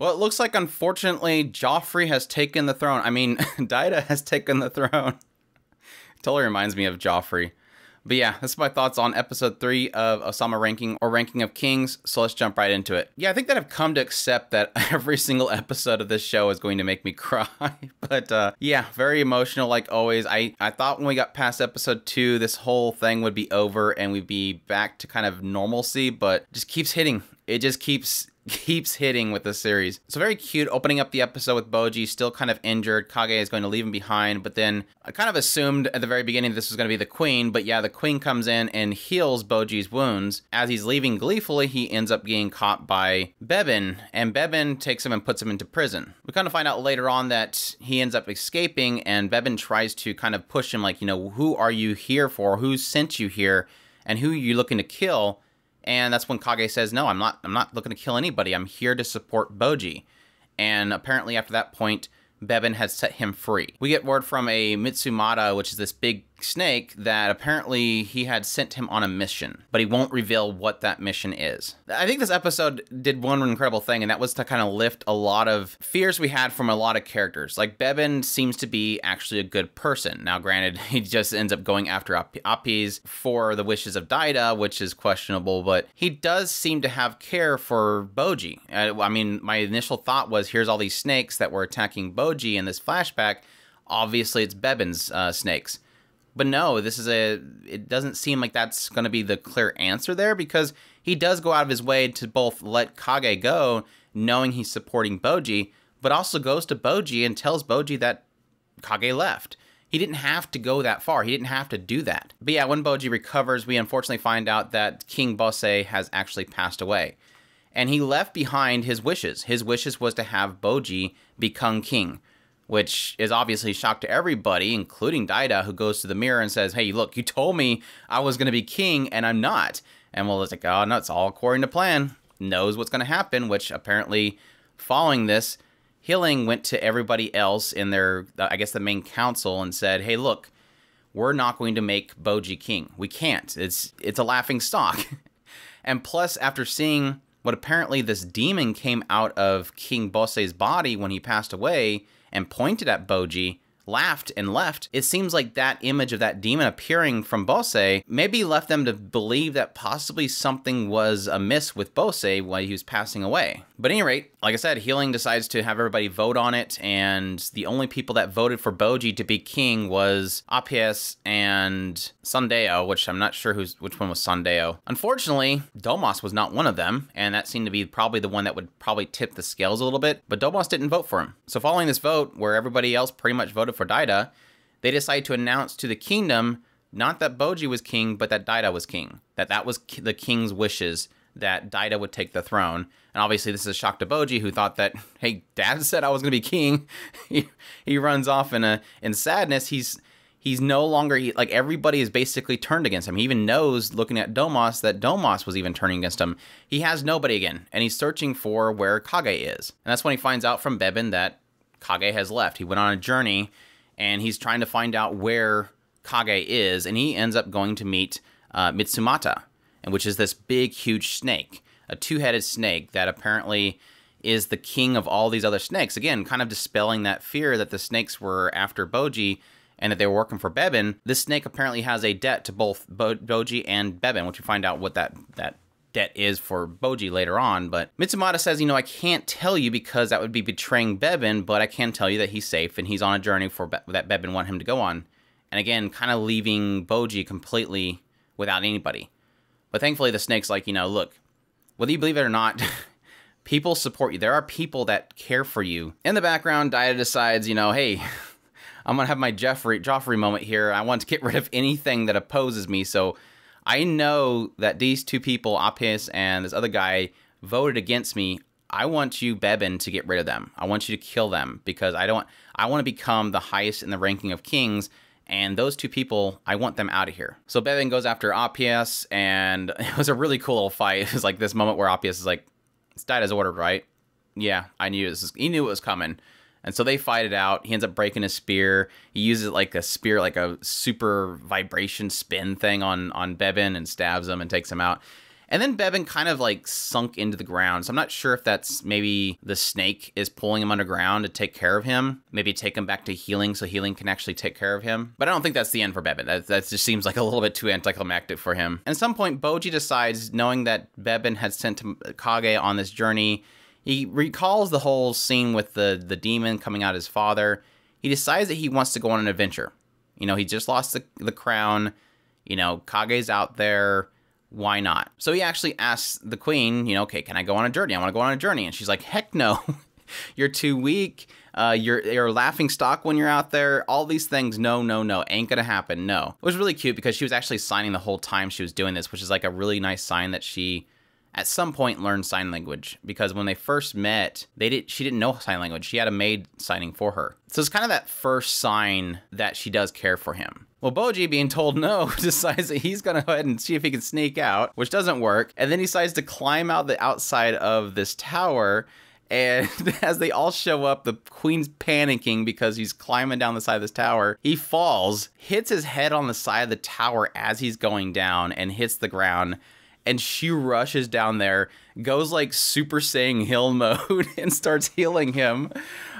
Well, it looks like unfortunately Joffrey has taken the throne. I mean, Dida has taken the throne. totally reminds me of Joffrey. But yeah, that's my thoughts on episode three of Osama Ranking or Ranking of Kings. So let's jump right into it. Yeah, I think that I've come to accept that every single episode of this show is going to make me cry. but uh, yeah, very emotional like always. I, I thought when we got past episode two, this whole thing would be over and we'd be back to kind of normalcy, but just keeps hitting it just keeps keeps hitting with the series. So very cute opening up the episode with Boji still kind of injured. Kage is going to leave him behind, but then I kind of assumed at the very beginning this was going to be the queen, but yeah, the queen comes in and heals Boji's wounds. As he's leaving gleefully, he ends up getting caught by Bebin, and Bebin takes him and puts him into prison. We kind of find out later on that he ends up escaping and Bebin tries to kind of push him like, you know, who are you here for? Who sent you here? And who are you looking to kill? And that's when Kage says, "No, I'm not. I'm not looking to kill anybody. I'm here to support Boji." And apparently, after that point, Bebin has set him free. We get word from a Mitsumata, which is this big Snake that apparently he had sent him on a mission, but he won't reveal what that mission is. I think this episode did one incredible thing, and that was to kind of lift a lot of fears we had from a lot of characters. Like Bevin seems to be actually a good person. Now, granted, he just ends up going after Apis for the wishes of Dida, which is questionable, but he does seem to have care for Boji. Uh, I, mean, my initial thought was here's all these snakes that were attacking Boji in this flashback. Obviously, it's Bevin's uh, snakes but no, this is a. It doesn't seem like that's going to be the clear answer there because he does go out of his way to both let Kage go, knowing he's supporting Boji, but also goes to Boji and tells Boji that Kage left. He didn't have to go that far. He didn't have to do that. But yeah, when Boji recovers, we unfortunately find out that King Bose has actually passed away. And he left behind his wishes. His wishes was to have Boji become king which is obviously a shock to everybody, including Dida, who goes to the mirror and says, Hey, look, you told me I was going to be king, and I'm not. And well, it's like, Oh, no, it's all according to plan. Knows what's going to happen, which apparently, following this, Healing went to everybody else in their, I guess, the main council and said, Hey, look, we're not going to make Boji king. We can't. It's it's a laughing stock. and plus, after seeing what apparently this demon came out of King Bosse's body when he passed away, and pointed at Boji laughed and left, it seems like that image of that demon appearing from Bose maybe left them to believe that possibly something was amiss with Bose while he was passing away. But at any rate, like I said, Healing decides to have everybody vote on it, and the only people that voted for Boji to be king was Appius and Sundeo, which I'm not sure who's which one was Sundeo. Unfortunately, Dolmas was not one of them, and that seemed to be probably the one that would probably tip the scales a little bit, but Dolmas didn't vote for him. So following this vote, where everybody else pretty much voted Oda for Daida, they decide to announce to the kingdom not that Boji was king, but that Daida was king. That that was the king's wishes that Daida would take the throne. And obviously, this is a shock to Boji, who thought that, hey, Dad said I was going to be king. he, he runs off in a in sadness. He's he's no longer like everybody is basically turned against him. He even knows, looking at Domos, that Domos was even turning against him. He has nobody again, and he's searching for where Kage is. And that's when he finds out from Bebin that Kage has left. He went on a journey and he's trying to find out where Kage is, and he ends up going to meet uh, Mitsumata, and which is this big, huge snake, a two-headed snake that apparently is the king of all these other snakes. Again, kind of dispelling that fear that the snakes were after Boji and that they were working for Bebin. This snake apparently has a debt to both Bo- Boji and Bebin, which we find out what that that debt is for Boji later on. But Mitsumata says, you know, I can't tell you because that would be betraying Bebin, but I can tell you that he's safe and he's on a journey for Be that Bebin want him to go on. And again, kind of leaving Boji completely without anybody. But thankfully, the snake's like, you know, look, whether you believe it or not, people support you. There are people that care for you. In the background, Dia decides, you know, hey, I'm gonna have my Jeffrey Joffrey moment here. I want to get rid of anything that opposes me, so I know that these two people, Apis and this other guy, voted against me. I want you, Bebin, to get rid of them. I want you to kill them because I don't. I want to become the highest in the ranking of kings. And those two people, I want them out of here. So Bevin goes after Appius, and it was a really cool little fight. It was like this moment where Appius is like, "It's died as ordered, right? Yeah, I knew this. he knew it was coming." And so they fight it out. He ends up breaking his spear. He uses like a spear, like a super vibration spin thing on on Bevin and stabs him and takes him out. And then Bevin kind of like sunk into the ground. So I'm not sure if that's maybe the snake is pulling him underground to take care of him. Maybe take him back to healing so healing can actually take care of him. But I don't think that's the end for Bevin. That, that just seems like a little bit too anticlimactic for him. And at some point, Boji decides, knowing that Bevin had sent Kage on this journey, he recalls the whole scene with the, the demon coming out his father. He decides that he wants to go on an adventure. You know, he just lost the, the crown. You know, Kage's out there. Why not? So he actually asks the queen, you know, okay, can I go on a journey? I want to go on a journey. And she's like, heck no. you're too weak. Uh, you're you're laughing stock when you're out there. All these things, no, no, no, ain't gonna happen. No, it was really cute because she was actually signing the whole time she was doing this, which is like a really nice sign that she at some point learn sign language because when they first met, they did she didn't know sign language. She had a maid signing for her. So it's kind of that first sign that she does care for him. Well, Boji, being told no, decides that he's gonna go ahead and see if he can sneak out, which doesn't work. And then he decides to climb out the outside of this tower. And as they all show up, the queen's panicking because he's climbing down the side of this tower. He falls, hits his head on the side of the tower as he's going down, and hits the ground and she rushes down there, goes like Super Saiyan heal mode, and starts healing him.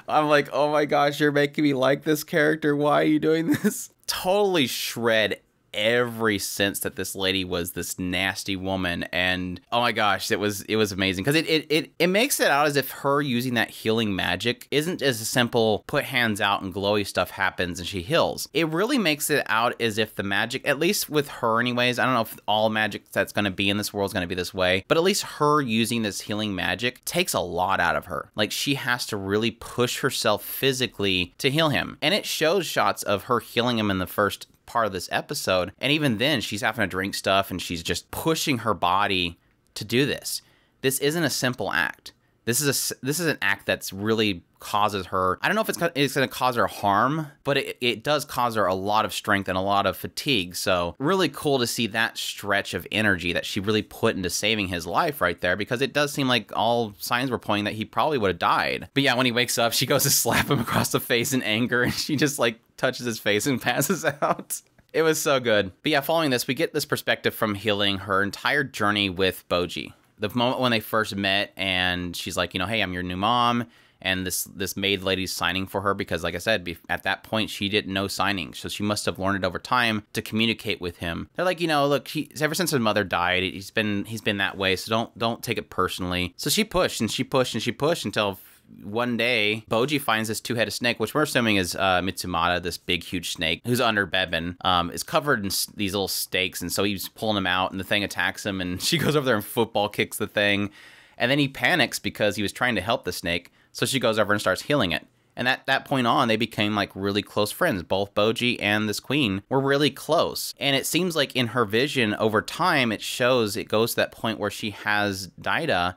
I'm like, oh my gosh, you're making me like this character. Why are you doing this? Totally shred every sense that this lady was this nasty woman and oh my gosh it was it was amazing because it, it it it makes it out as if her using that healing magic isn't as simple put hands out and glowy stuff happens and she heals it really makes it out as if the magic at least with her anyways i don't know if all magic that's going to be in this world is going to be this way but at least her using this healing magic takes a lot out of her like she has to really push herself physically to heal him and it shows shots of her healing him in the first part of this episode. And even then, she's having to drink stuff and she's just pushing her body to do this. This isn't a simple act. This is a this is an act that's really causes her. I don't know if it's it's going to cause her harm, but it, it does cause her a lot of strength and a lot of fatigue. So really cool to see that stretch of energy that she really put into saving his life right there, because it does seem like all signs were pointing that he probably would have died. But yeah, when he wakes up, she goes to slap him across the face in anger, and she just like touches his face and passes out. It was so good. But yeah, following this, we get this perspective from healing her entire journey with Boji the moment when they first met and she's like, you know, hey, I'm your new mom. And this this maid lady's signing for her because, like I said, at that point she didn't know signing, so she must have learned it over time to communicate with him. They're like, you know, look, he, ever since his mother died, he's been he's been that way, so don't don't take it personally. So she pushed and she pushed and she pushed until one day, Boji finds this two-headed snake, which we're assuming is uh, Mitsumata, this big, huge snake who's under Bevin. Um, is covered in these little stakes, and so he's pulling them out, and the thing attacks him, and she goes over there and football kicks the thing, and then he panics because he was trying to help the snake, so she goes over and starts healing it. And at that point on, they became like really close friends. Both Boji and this queen were really close. And it seems like in her vision over time, it shows it goes to that point where she has Dida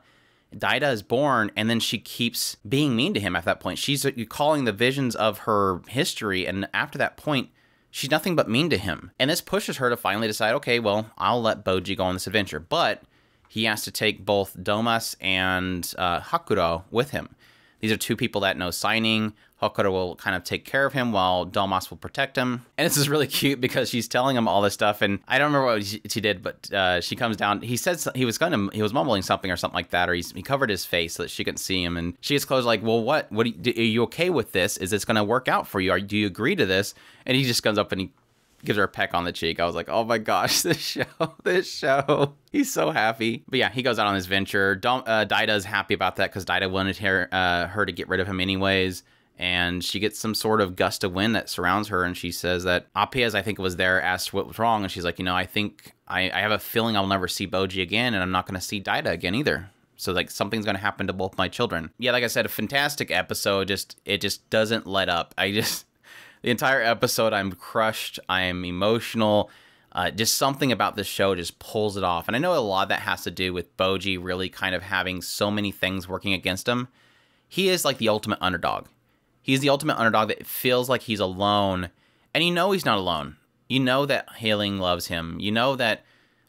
Dida is born, and then she keeps being mean to him at that point. She's uh, calling the visions of her history, and after that point, she's nothing but mean to him. And this pushes her to finally decide, okay, well, I'll let Boji go on this adventure, but he has to take both Domas and uh, Hakuro with him. These are two people that know signing. Hokuto will kind of take care of him while Delmas will protect him. And this is really cute because she's telling him all this stuff. And I don't remember what she, did, but uh, she comes down. He says he was going to, he was mumbling something or something like that, or he covered his face so that she couldn't see him. And she is close, like, well, what, what, you, are you okay with this? Is this going to work out for you? Are, do you agree to this? And he just comes up and he gives her a peck on the cheek. I was like, oh my gosh, this show, this show. He's so happy. But yeah, he goes out on his venture. Dida uh, is happy about that because Dida wanted her, uh, her to get rid of him anyways and she gets some sort of gust of wind that surrounds her and she says that Apias, I think was there, asked what was wrong and she's like, you know, I think I, I have a feeling I'll never see Boji again and I'm not gonna see Dida again either. So like something's gonna happen to both my children. Yeah, like I said, a fantastic episode. Just it just doesn't let up. I just the entire episode I'm crushed, I'm emotional. Uh, just something about this show just pulls it off. And I know a lot of that has to do with Boji really kind of having so many things working against him. He is like the ultimate underdog he's the ultimate underdog that feels like he's alone. And you know he's not alone. You know that Haling loves him. You know that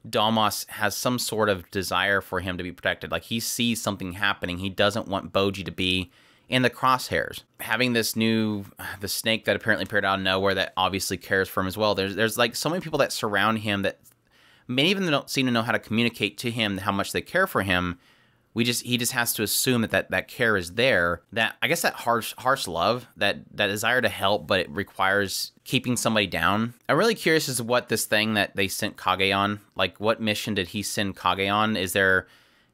Dalmas has some sort of desire for him to be protected. Like he sees something happening. He doesn't want Boji to be in the crosshairs. Having this new the snake that apparently appeared out of nowhere that obviously cares for him as well. There's there's like so many people that surround him that many of them don't seem to know how to communicate to him how much they care for him we just he just has to assume that that, that care is there that i guess that harsh harsh love that that desire to help but it requires keeping somebody down i'm really curious as to what this thing that they sent kage on like what mission did he send kage on is there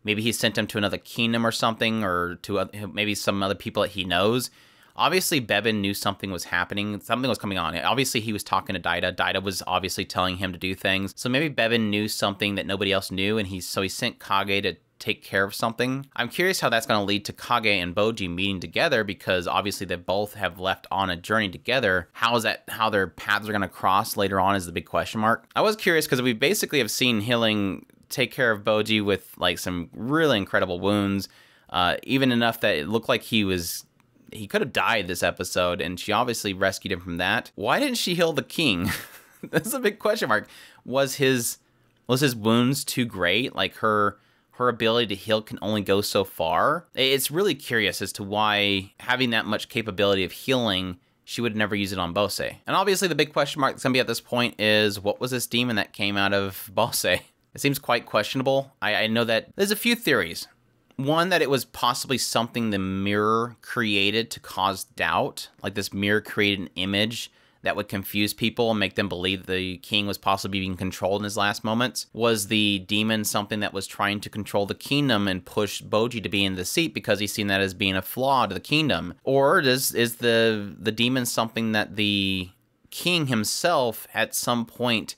maybe he sent him to another kingdom or something or to other, maybe some other people that he knows obviously Bevin knew something was happening, something was coming on. Obviously, he was talking to Dida. Dida was obviously telling him to do things. So maybe Bevin knew something that nobody else knew, and he so he sent Kage to take care of something. I'm curious how that's going to lead to Kage and Boji meeting together because obviously they both have left on a journey together. How is that how their paths are going to cross later on is the big question mark. I was curious because we basically have seen Healing take care of Boji with like some really incredible wounds, uh, even enough that it looked like he was he could have died this episode, and she obviously rescued him from that. Why didn't she heal the king? That's a big question mark. Was his was his wounds too great? Like her her ability to heal can only go so far. It's really curious as to why having that much capability of healing she would never use it on Bose. And obviously the big question mark that's gonna be at this point is what was this demon that came out of Bose? It seems quite questionable. I, I know that there's a few theories. One, that it was possibly something the mirror created to cause doubt, like this mirror created an image that would confuse people and make them believe the king was possibly being controlled in his last moments? Was the demon something that was trying to control the kingdom and push Boji to be in the seat because he's seen that as being a flaw to the kingdom? Or is is the the demon something that the king himself at some point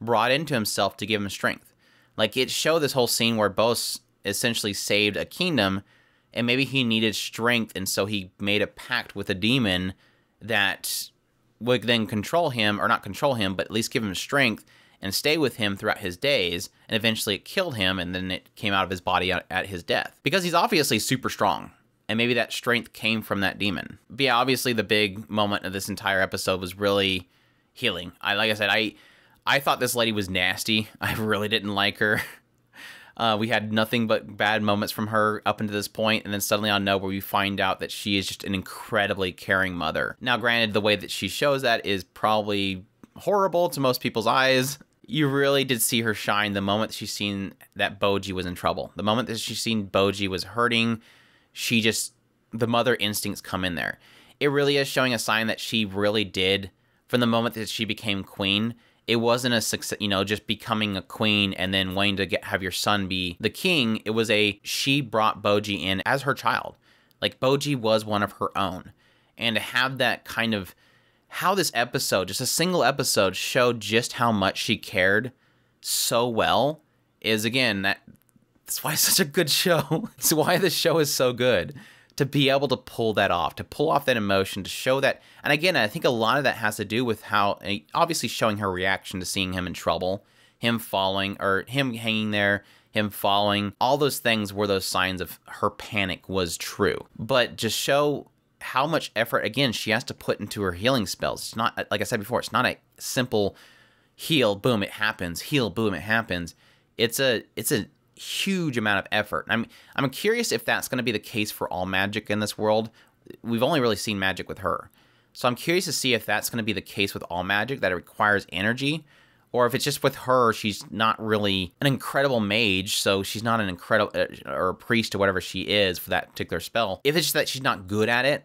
brought into himself to give him strength? Like it showed this whole scene where Bose essentially saved a kingdom and maybe he needed strength and so he made a pact with a demon that would then control him, or not control him, but at least give him strength and stay with him throughout his days. And eventually it killed him, and then it came out of his body at his death. Because he's obviously super strong. And maybe that strength came from that demon. But yeah, obviously the big moment of this entire episode was really healing. I like I said, I I thought this lady was nasty. I really didn't like her. Uh, we had nothing but bad moments from her up until this point, and then suddenly on No, where we find out that she is just an incredibly caring mother. Now, granted, the way that she shows that is probably horrible to most people's eyes. You really did see her shine the moment she seen that Boji was in trouble. The moment that she seen Boji was hurting, she just the mother instincts come in there. It really is showing a sign that she really did from the moment that she became queen it wasn't a success, you know, just becoming a queen and then wanting to get, have your son be the king. It was a she brought Boji in as her child. Like Boji was one of her own. And to have that kind of how this episode, just a single episode, showed just how much she cared so well is again that that's why it's such a good show. it's why the show is so good to be able to pull that off, to pull off that emotion, to show that. And again, I think a lot of that has to do with how, eh, obviously, showing her reaction to seeing him in trouble, him falling, or him hanging there, him falling. All those things were those signs of her panic was true. But just show how much effort, again, she has to put into her healing spells. It's not, like I said before, it's not a simple heal, boom, it happens, heal, boom, it happens. It's a, it's a, huge amount of effort. I'm I'm curious if that's going to be the case for all magic in this world. We've only really seen magic with her. So I'm curious to see if that's going to be the case with all magic that it requires energy or if it's just with her she's not really an incredible mage so she's not an incredible uh, or a priest or whatever she is for that particular spell. If it's just that she's not good at it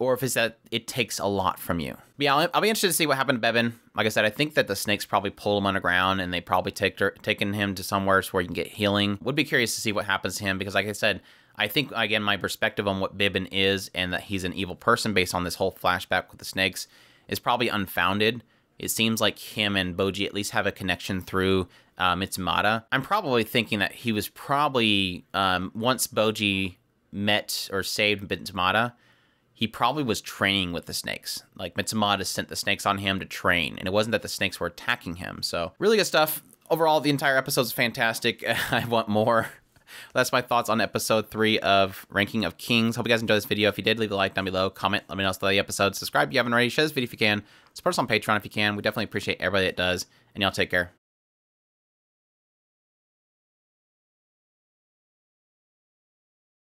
or if it's that it takes a lot from you. But yeah, I'll, I'll, be interested to see what happened to Bevin. Like I said, I think that the snakes probably pull him underground and they probably take ter- taken him to somewhere where you can get healing. Would be curious to see what happens to him because, like I said, I think again my perspective on what Bibin is and that he's an evil person based on this whole flashback with the snakes is probably unfounded. It seems like him and Boji at least have a connection through uh, Mitsumata. I'm probably thinking that he was probably um, once Boji met or saved Mitsumata he probably was training with the snakes. Like Mitsumata sent the snakes on him to train, and it wasn't that the snakes were attacking him. So, really good stuff. Overall, the entire episode is fantastic. I want more. That's my thoughts on episode three of Ranking of Kings. Hope you guys enjoyed this video. If you did, leave a like down below, comment, let me know the episode, subscribe if you haven't already, share this video if you can, support us on Patreon if you can. We definitely appreciate everybody that does, and y'all take care.